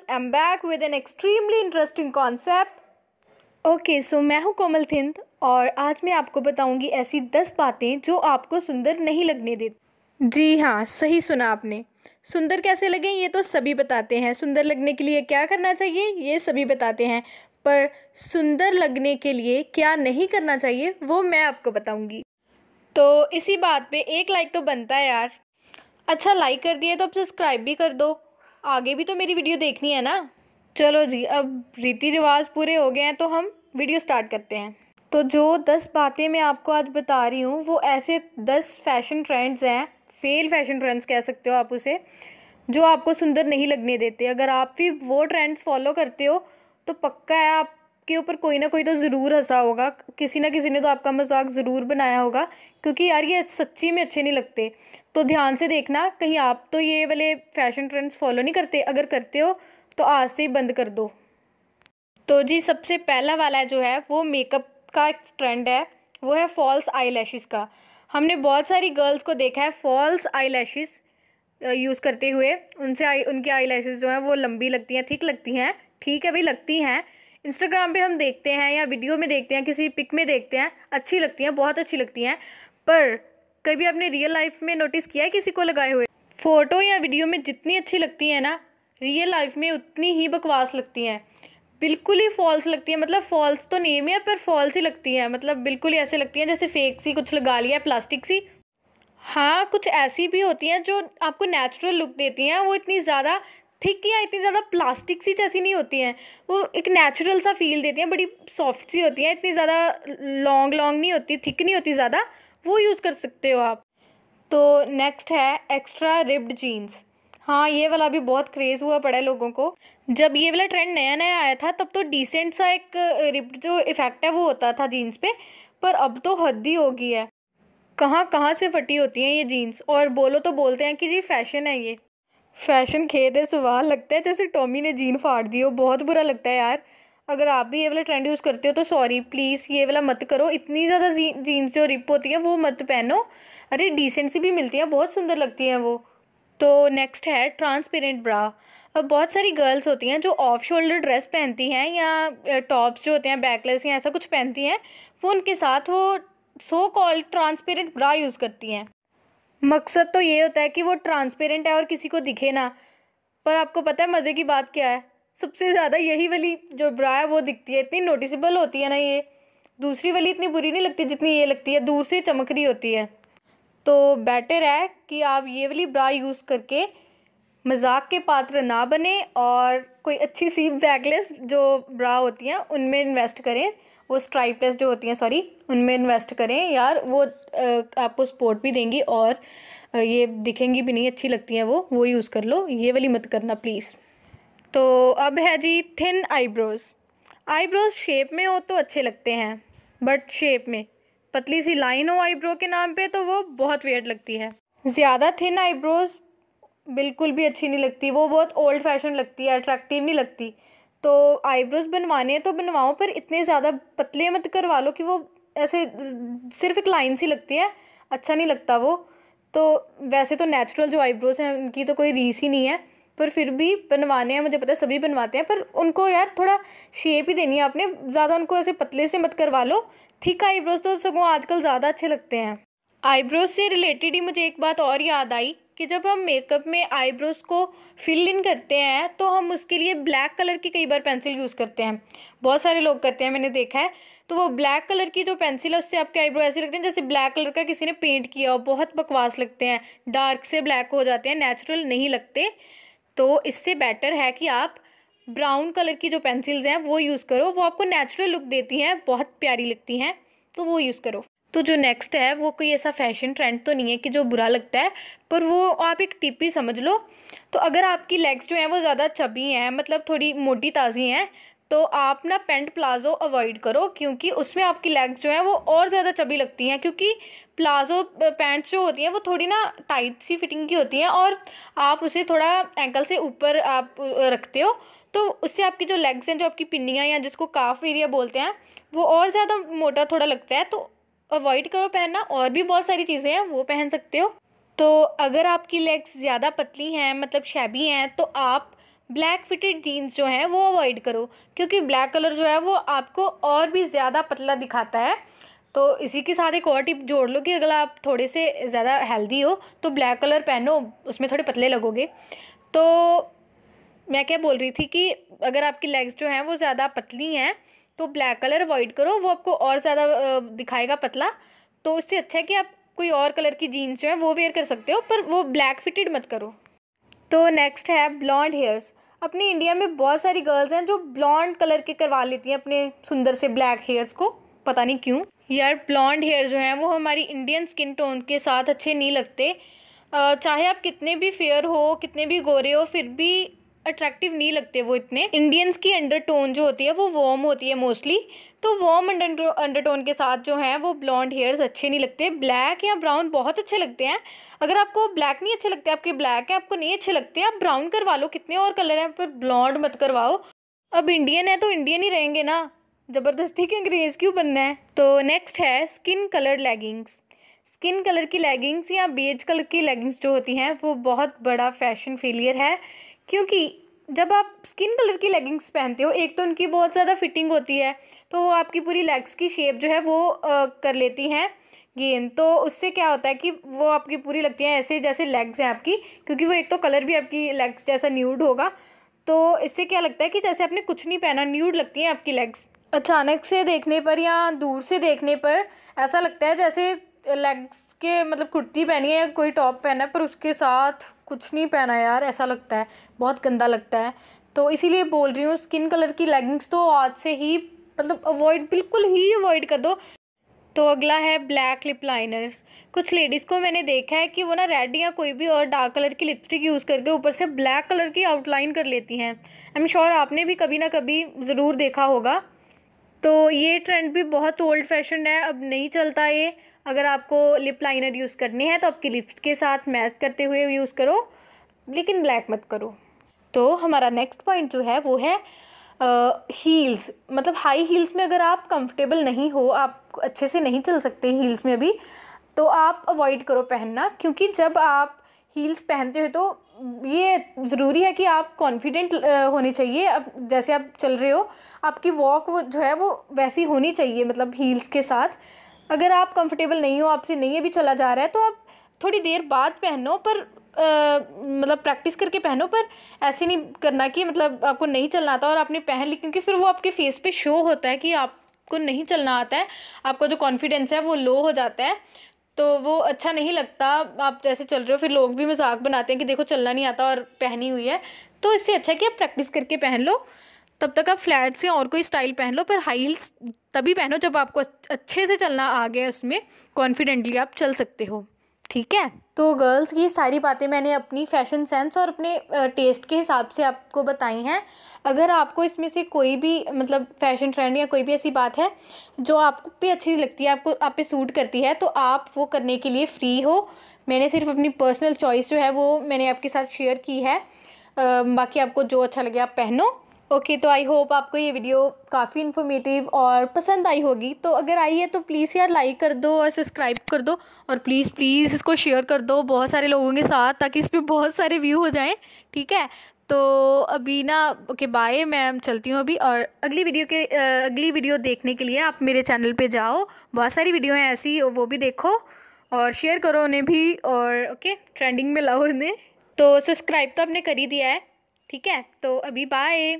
friends I am back with an extremely interesting concept okay so मैं हूँ कोमल थिंद और आज मैं आपको बताऊँगी ऐसी दस बातें जो आपको सुंदर नहीं लगने देती जी हाँ सही सुना आपने सुंदर कैसे लगें ये तो सभी बताते हैं सुंदर लगने के लिए क्या करना चाहिए ये सभी बताते हैं पर सुंदर लगने के लिए क्या नहीं करना चाहिए वो मैं आपको बताऊँगी तो इसी बात पे एक लाइक तो बनता है यार अच्छा लाइक कर दिए तो आप सब्सक्राइब भी कर दो आगे भी तो मेरी वीडियो देखनी है ना चलो जी अब रीति रिवाज पूरे हो गए हैं तो हम वीडियो स्टार्ट करते हैं तो जो दस बातें मैं आपको आज बता रही हूँ वो ऐसे दस फैशन ट्रेंड्स हैं फेल फैशन ट्रेंड्स कह सकते हो आप उसे जो आपको सुंदर नहीं लगने देते अगर आप भी वो ट्रेंड्स फॉलो करते हो तो पक्का है आप आपके ऊपर कोई ना कोई तो ज़रूर हंसा होगा किसी ना किसी ने तो आपका मजाक ज़रूर बनाया होगा क्योंकि यार ये सच्ची में अच्छे नहीं लगते तो ध्यान से देखना कहीं आप तो ये वाले फैशन ट्रेंड्स फॉलो नहीं करते अगर करते हो तो आज से ही बंद कर दो तो जी सबसे पहला वाला जो है वो मेकअप का एक ट्रेंड है वो है फॉल्स आई का हमने बहुत सारी गर्ल्स को देखा है फॉल्स आई यूज़ करते हुए उनसे आई उनकी आई जो हैं वो लंबी लगती हैं थिक लगती हैं ठीक है भाई लगती हैं इंस्टाग्राम पे हम देखते हैं या वीडियो में देखते हैं किसी पिक में देखते हैं अच्छी लगती हैं बहुत अच्छी लगती हैं पर कभी आपने रियल लाइफ में नोटिस किया है किसी को लगाए हुए फ़ोटो या वीडियो में जितनी अच्छी लगती हैं ना रियल लाइफ में उतनी ही बकवास लगती हैं बिल्कुल ही फॉल्स लगती मतलब तो है मतलब फॉल्स तो नेम है पर फॉल्स ही लगती है मतलब बिल्कुल ही ऐसे लगती हैं जैसे फेक सी कुछ लगा लिया प्लास्टिक सी हाँ कुछ ऐसी भी होती हैं जो आपको नेचुरल लुक देती हैं वो इतनी ज़्यादा थिक या इतनी ज़्यादा प्लास्टिक सी जैसी नहीं होती हैं वो एक नेचुरल सा फील देती हैं बड़ी सॉफ्ट सी होती हैं इतनी ज़्यादा लॉन्ग लॉन्ग नहीं होती थिक नहीं होती ज़्यादा वो यूज़ कर सकते हो आप तो नेक्स्ट है एक्स्ट्रा रिब्ड जीन्स हाँ ये वाला भी बहुत क्रेज़ हुआ पड़ा है लोगों को जब ये वाला ट्रेंड नया नया आया था तब तो डिसेंट सा एक रिब्ड जो इफ़ेक्ट है वो होता था जीन्स पे पर अब तो हद ही हो गई है कहाँ कहाँ से फटी होती हैं ये जीन्स और बोलो तो बोलते हैं कि जी फैशन है ये फैशन खेद है सवाल लगता है जैसे टॉमी ने जीन फाड़ दी हो बहुत बुरा लगता है यार अगर आप भी ये वाला ट्रेंड यूज़ करते हो तो सॉरी प्लीज़ ये वाला मत करो इतनी ज़्यादा जी, जीन्स जो रिप होती हैं वो मत पहनो अरे डिसेंसी भी मिलती हैं बहुत सुंदर लगती हैं वो तो नेक्स्ट है ट्रांसपेरेंट ब्रा अब बहुत सारी गर्ल्स होती हैं जो ऑफ शोल्डर ड्रेस पहनती हैं या टॉप्स जो होते हैं बैकलेस या ऐसा कुछ पहनती हैं वो उनके साथ वो so called transparent bra use करती हैं मकसद तो ये होता है कि वो ट्रांसपेरेंट है और किसी को दिखे ना पर आपको पता है मज़े की बात क्या है सबसे ज़्यादा यही वाली जो ब्रा है वो दिखती है इतनी नोटिसबल होती है ना ये दूसरी वाली इतनी बुरी नहीं लगती जितनी ये लगती है दूर से चमक रही होती है तो बेटर है कि आप ये वाली ब्रा यूज़ करके मजाक के पात्र ना बने और कोई अच्छी सी बैगलेस जो ब्रा होती हैं उनमें इन्वेस्ट करें वो स्ट्राइपलेस जो होती हैं सॉरी उनमें इन्वेस्ट करें यार वो आपको सपोर्ट भी देंगी और ये दिखेंगी भी नहीं अच्छी लगती हैं वो वो यूज़ कर लो ये वाली मत करना प्लीज़ तो अब है जी थिन आईब्रोज़ आईब्रोज़ शेप में हो तो अच्छे लगते हैं बट शेप में पतली सी लाइन हो आईब्रो के नाम पे तो वो बहुत वेयर लगती है ज़्यादा थिन आईब्रोज़ बिल्कुल भी अच्छी नहीं लगती वो बहुत ओल्ड फैशन लगती है अट्रैक्टिव नहीं लगती तो आईब्रोज़ बनवाने हैं तो बनवाओ पर इतने ज़्यादा पतले मत करवा लो कि वो ऐसे सिर्फ एक लाइन सी लगती है अच्छा नहीं लगता वो तो वैसे तो नेचुरल जो आईब्रोज़ हैं उनकी तो कोई रीस ही नहीं है पर फिर भी बनवाने हैं मुझे पता है सभी बनवाते हैं पर उनको यार थोड़ा शेप ही देनी है आपने ज़्यादा उनको ऐसे पतले से मत करवा लो ठीक आईब्रोज़ तो सगों आजकल ज़्यादा अच्छे लगते हैं आईब्रोज से रिलेटेड ही मुझे एक बात और याद आई कि जब हम मेकअप में आईब्रोज़ को फिल इन करते हैं तो हम उसके लिए ब्लैक कलर की कई बार पेंसिल यूज़ करते हैं बहुत सारे लोग करते हैं मैंने देखा है तो वो ब्लैक कलर की जो पेंसिल है उससे आपके आईब्रो ऐसे लगते हैं जैसे ब्लैक कलर का किसी ने पेंट किया हो बहुत बकवास लगते हैं डार्क से ब्लैक हो जाते हैं नेचुरल नहीं लगते तो इससे बेटर है कि आप ब्राउन कलर की जो पेंसिल्स हैं वो यूज़ करो वो आपको नेचुरल लुक देती हैं बहुत प्यारी लगती हैं तो वो यूज़ करो तो जो नेक्स्ट है वो कोई ऐसा फैशन ट्रेंड तो नहीं है कि जो बुरा लगता है पर वो आप एक टिप ही समझ लो तो अगर आपकी लेग्स जो हैं वो ज़्यादा चबी हैं मतलब थोड़ी मोटी ताज़ी हैं तो आप ना पेंट प्लाज़ो अवॉइड करो क्योंकि उसमें आपकी लेग्स जो हैं वो और ज़्यादा चबी लगती हैं क्योंकि प्लाज़ो पैंट्स जो होती हैं वो थोड़ी ना टाइट सी फिटिंग की होती हैं और आप उसे थोड़ा एंकल से ऊपर आप रखते हो तो उससे आपकी जो लेग्स हैं जो आपकी पिन्नियाँ या जिसको काफ एरिया बोलते हैं वो और ज़्यादा मोटा थोड़ा लगता है तो अवॉइड करो पहनना और भी बहुत सारी चीज़ें हैं वो पहन सकते हो तो अगर आपकी लेग्स ज़्यादा पतली हैं मतलब शैबी हैं तो आप ब्लैक फिटेड जीन्स जो हैं वो अवॉइड करो क्योंकि ब्लैक कलर जो है वो आपको और भी ज़्यादा पतला दिखाता है तो इसी के साथ एक और टिप जोड़ लो कि अगर आप थोड़े से ज़्यादा हेल्दी हो तो ब्लैक कलर पहनो उसमें थोड़े पतले लगोगे तो मैं क्या बोल रही थी कि अगर आपकी लेग्स जो हैं वो ज़्यादा पतली हैं तो ब्लैक कलर अवॉइड करो वो आपको और ज़्यादा दिखाएगा पतला तो उससे अच्छा है कि आप कोई और कलर की जीन्स जो है वो वेयर कर सकते हो पर वो ब्लैक फिटेड मत करो तो नेक्स्ट है ब्लॉन्ड हेयर्स अपने इंडिया में बहुत सारी गर्ल्स हैं जो ब्लॉन्ड कलर के करवा लेती हैं अपने सुंदर से ब्लैक हेयर्स को पता नहीं क्यों यार ब्लॉन्ड हेयर जो हैं वो हमारी इंडियन स्किन टोन के साथ अच्छे नहीं लगते चाहे आप कितने भी फेयर हो कितने भी गोरे हो फिर भी अट्रैक्टिव नहीं लगते वो इतने इंडियंस की अंडरटोन जो होती है वो वॉम होती है मोस्टली तो वॉम अंडर अंडरटोन के साथ जो हैं वो ब्लॉन्ड हेयर्स अच्छे नहीं लगते ब्लैक या ब्राउन बहुत अच्छे लगते हैं अगर आपको ब्लैक नहीं अच्छे लगते आपके ब्लैक हैं आपको नहीं अच्छे लगते आप ब्राउन करवा लो कितने और कलर हैं पर ब्लॉन्ड मत करवाओ अब इंडियन है तो इंडियन ही रहेंगे ना ज़बरदस्ती के अंग्रेज़ क्यों बनना है तो नेक्स्ट है skin colour leggings skin colour की लेगिंग्स या बेज कलर की लेगिंग्स जो होती हैं वो बहुत बड़ा फैशन फेलियर है क्योंकि जब आप स्किन कलर की लेगिंग्स पहनते हो एक तो उनकी बहुत ज़्यादा फिटिंग होती है तो वो आपकी पूरी लेग्स की शेप जो है वो आ, कर लेती हैं गेंद तो उससे क्या होता है कि वो आपकी पूरी लगती हैं ऐसे जैसे लेग्स हैं आपकी क्योंकि वो एक तो कलर भी आपकी लेग्स जैसा न्यूड होगा तो इससे क्या लगता है कि जैसे आपने कुछ नहीं पहना न्यूड लगती हैं आपकी लेग्स अचानक से देखने पर या दूर से देखने पर ऐसा लगता है जैसे लेग्स के मतलब कुर्ती पहनी है कोई टॉप पहना है पर उसके साथ कुछ नहीं पहना यार ऐसा लगता है बहुत गंदा लगता है तो इसीलिए बोल रही हूँ स्किन कलर की लेगिंग्स तो आज से ही मतलब अवॉइड बिल्कुल ही अवॉइड कर दो तो अगला है ब्लैक लिप लाइनर्स कुछ लेडीज़ को मैंने देखा है कि वो ना रेड या कोई भी और डार्क कलर की लिपस्टिक यूज़ करके ऊपर से ब्लैक कलर की आउटलाइन कर लेती हैं आई एम श्योर आपने भी कभी ना कभी ज़रूर देखा होगा तो ये ट्रेंड भी बहुत ओल्ड फैशन है अब नहीं चलता ये अगर आपको लिप लाइनर यूज़ करनी है तो आपकी लिप के साथ मैच करते हुए यूज़ करो लेकिन ब्लैक मत करो तो हमारा नेक्स्ट पॉइंट जो है वो है हील्स मतलब हाई हील्स में अगर आप कंफर्टेबल नहीं हो आप अच्छे से नहीं चल सकते हील्स में अभी तो आप अवॉइड करो पहनना क्योंकि जब आप हील्स पहनते हो तो ये ज़रूरी है कि आप कॉन्फिडेंट होने चाहिए अब जैसे आप चल रहे हो आपकी वॉक वो जो है वो वैसी होनी चाहिए मतलब हील्स के साथ अगर आप कंफर्टेबल नहीं हो आपसे नहीं अभी चला जा रहा है तो आप थोड़ी देर बाद पहनो पर आ, मतलब प्रैक्टिस करके पहनो पर ऐसे नहीं करना कि मतलब आपको नहीं चलना आता और आपने पहन ली क्योंकि फिर वो आपके फेस पे शो होता है कि आपको नहीं चलना आता है आपका जो कॉन्फिडेंस है वो लो हो जाता है तो वो अच्छा नहीं लगता आप जैसे चल रहे हो फिर लोग भी मजाक बनाते हैं कि देखो चलना नहीं आता और पहनी हुई है तो इससे अच्छा है कि आप प्रैक्टिस करके पहन लो तब तक आप फ्लैट्स या और कोई स्टाइल पहन लो पर हाई हील्स तभी पहनो जब आपको अच्छे से चलना आ गया उसमें कॉन्फिडेंटली आप चल सकते हो ठीक है तो गर्ल्स ये सारी बातें मैंने अपनी फ़ैशन सेंस और अपने टेस्ट के हिसाब से आपको बताई हैं अगर आपको इसमें से कोई भी मतलब फ़ैशन ट्रेंड या कोई भी ऐसी बात है जो आपको भी अच्छी लगती है आपको आप पे सूट करती है तो आप वो करने के लिए फ़्री हो मैंने सिर्फ अपनी पर्सनल चॉइस जो है वो मैंने आपके साथ शेयर की है बाकी आपको जो अच्छा लगे आप पहनो ओके okay, तो आई होप आपको ये वीडियो काफ़ी इन्फॉर्मेटिव और पसंद आई होगी तो अगर आई है तो प्लीज़ यार लाइक कर दो और सब्सक्राइब कर दो और प्लीज़ प्लीज़ इसको शेयर कर दो बहुत सारे लोगों के साथ ताकि इस पर बहुत सारे व्यू हो जाएं ठीक है तो अभी ना ओके बाय मैं चलती हूँ अभी और अगली वीडियो के अगली वीडियो देखने के लिए आप मेरे चैनल पे जाओ बहुत सारी वीडियो हैं ऐसी वो भी देखो और शेयर करो उन्हें भी और ओके ट्रेंडिंग में लाओ उन्हें तो सब्सक्राइब तो आपने कर ही दिया है ठीक है तो अभी बाय